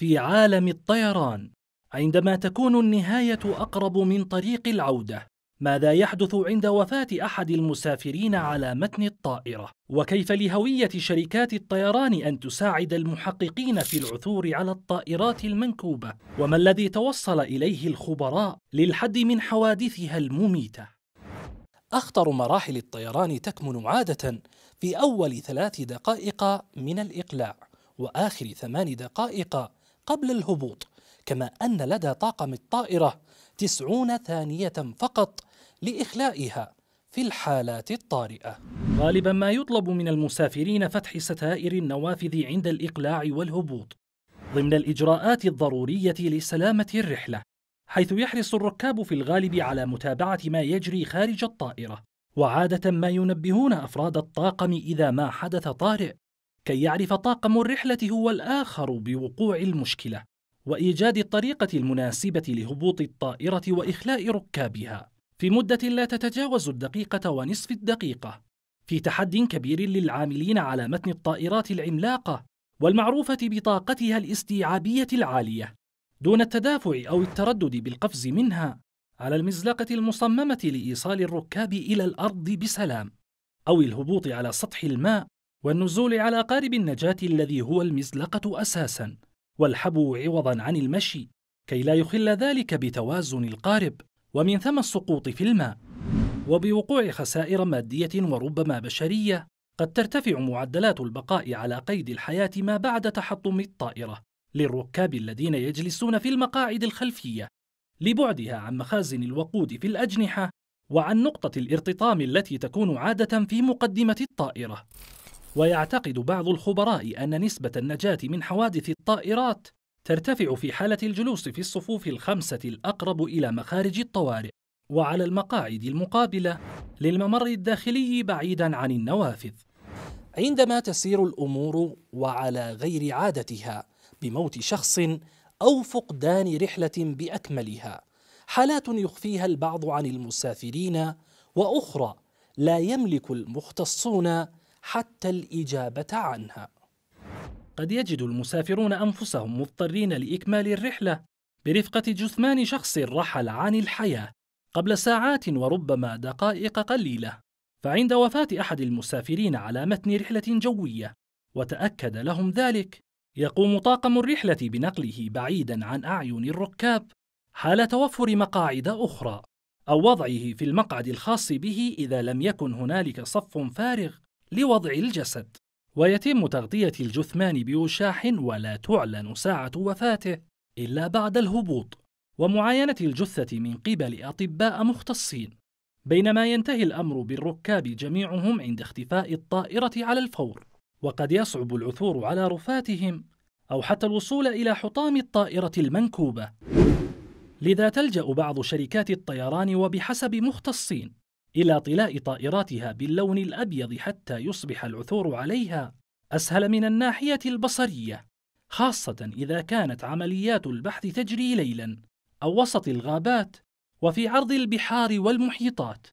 في عالم الطيران عندما تكون النهاية أقرب من طريق العودة ماذا يحدث عند وفاة أحد المسافرين على متن الطائرة؟ وكيف لهوية شركات الطيران أن تساعد المحققين في العثور على الطائرات المنكوبة؟ وما الذي توصل إليه الخبراء للحد من حوادثها المميتة؟ أخطر مراحل الطيران تكمن عادة في أول ثلاث دقائق من الإقلاع وآخر ثمان دقائق قبل الهبوط كما أن لدى طاقم الطائرة تسعون ثانية فقط لإخلائها في الحالات الطارئة غالبا ما يطلب من المسافرين فتح ستائر النوافذ عند الإقلاع والهبوط ضمن الإجراءات الضرورية لسلامة الرحلة حيث يحرص الركاب في الغالب على متابعة ما يجري خارج الطائرة وعادة ما ينبهون أفراد الطاقم إذا ما حدث طارئ كي يعرف طاقم الرحلة هو الآخر بوقوع المشكلة وإيجاد الطريقة المناسبة لهبوط الطائرة وإخلاء ركابها في مدة لا تتجاوز الدقيقة ونصف الدقيقة في تحد كبير للعاملين على متن الطائرات العملاقة والمعروفة بطاقتها الاستيعابية العالية دون التدافع أو التردد بالقفز منها على المزلقة المصممة لإيصال الركاب إلى الأرض بسلام أو الهبوط على سطح الماء والنزول على قارب النجاة الذي هو المزلقة أساسا والحبو عوضا عن المشي كي لا يخل ذلك بتوازن القارب ومن ثم السقوط في الماء وبوقوع خسائر مادية وربما بشرية قد ترتفع معدلات البقاء على قيد الحياة ما بعد تحطم الطائرة للركاب الذين يجلسون في المقاعد الخلفية لبعدها عن مخازن الوقود في الأجنحة وعن نقطة الارتطام التي تكون عادة في مقدمة الطائرة ويعتقد بعض الخبراء أن نسبة النجاة من حوادث الطائرات ترتفع في حالة الجلوس في الصفوف الخمسة الأقرب إلى مخارج الطوارئ وعلى المقاعد المقابلة للممر الداخلي بعيدا عن النوافذ. عندما تسير الأمور وعلى غير عادتها بموت شخص أو فقدان رحلة بأكملها، حالات يخفيها البعض عن المسافرين وأخرى لا يملك المختصون حتى الإجابة عنها. قد يجد المسافرون أنفسهم مضطرين لإكمال الرحلة برفقة جثمان شخص رحل عن الحياة قبل ساعات وربما دقائق قليلة. فعند وفاة أحد المسافرين على متن رحلة جوية وتأكد لهم ذلك، يقوم طاقم الرحلة بنقله بعيدًا عن أعين الركاب حال توفر مقاعد أخرى، أو وضعه في المقعد الخاص به إذا لم يكن هنالك صف فارغ. لوضع الجسد ويتم تغطية الجثمان بوشاح ولا تعلن ساعة وفاته إلا بعد الهبوط ومعاينة الجثة من قبل أطباء مختصين بينما ينتهي الأمر بالركاب جميعهم عند اختفاء الطائرة على الفور وقد يصعب العثور على رفاتهم أو حتى الوصول إلى حطام الطائرة المنكوبة لذا تلجأ بعض شركات الطيران وبحسب مختصين إلى طلاء طائراتها باللون الأبيض حتى يصبح العثور عليها أسهل من الناحية البصرية، خاصة إذا كانت عمليات البحث تجري ليلاً أو وسط الغابات وفي عرض البحار والمحيطات.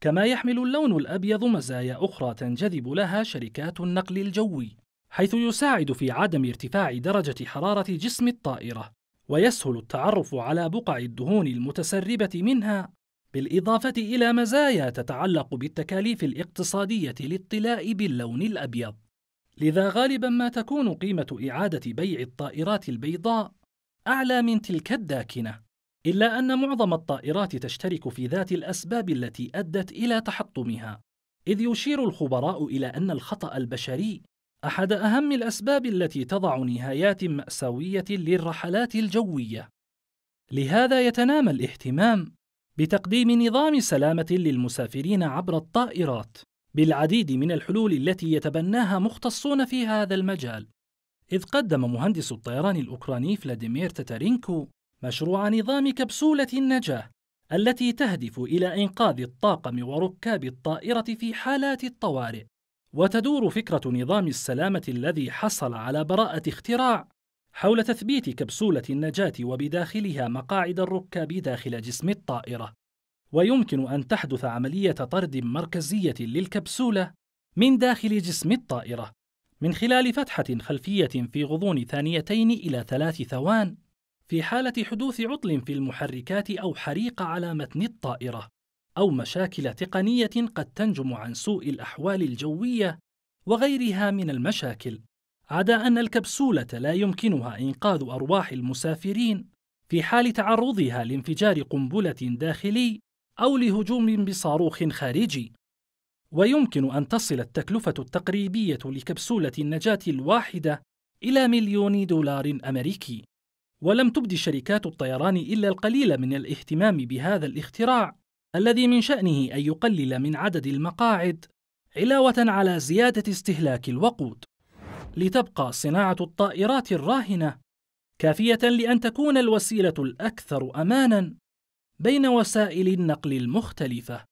كما يحمل اللون الأبيض مزايا أخرى تنجذب لها شركات النقل الجوي، حيث يساعد في عدم ارتفاع درجة حرارة جسم الطائرة، ويسهل التعرف على بقع الدهون المتسربة منها بالإضافة إلى مزايا تتعلق بالتكاليف الاقتصادية للطلاء باللون الأبيض لذا غالبا ما تكون قيمة إعادة بيع الطائرات البيضاء أعلى من تلك الداكنة إلا أن معظم الطائرات تشترك في ذات الأسباب التي أدت إلى تحطمها إذ يشير الخبراء إلى أن الخطأ البشري أحد أهم الأسباب التي تضع نهايات مأساوية للرحلات الجوية لهذا يتنامى الاهتمام بتقديم نظام سلامة للمسافرين عبر الطائرات بالعديد من الحلول التي يتبناها مختصون في هذا المجال إذ قدم مهندس الطيران الأوكراني فلاديمير تاتارينكو مشروع نظام كبسولة النجاة التي تهدف إلى إنقاذ الطاقم وركاب الطائرة في حالات الطوارئ وتدور فكرة نظام السلامة الذي حصل على براءة اختراع حول تثبيت كبسولة النجاة وبداخلها مقاعد الركاب داخل جسم الطائرة ويمكن أن تحدث عملية طرد مركزية للكبسولة من داخل جسم الطائرة من خلال فتحة خلفية في غضون ثانيتين إلى ثلاث ثوان في حالة حدوث عطل في المحركات أو حريق على متن الطائرة أو مشاكل تقنية قد تنجم عن سوء الأحوال الجوية وغيرها من المشاكل عدا أن الكبسولة لا يمكنها إنقاذ أرواح المسافرين في حال تعرضها لانفجار قنبلة داخلي أو لهجوم بصاروخ خارجي ويمكن أن تصل التكلفة التقريبية لكبسولة النجاة الواحدة إلى مليون دولار أمريكي ولم تبدي شركات الطيران إلا القليل من الاهتمام بهذا الاختراع الذي من شأنه أن يقلل من عدد المقاعد علاوة على زيادة استهلاك الوقود لتبقى صناعة الطائرات الراهنة كافية لأن تكون الوسيلة الأكثر أمانًا بين وسائل النقل المختلفة.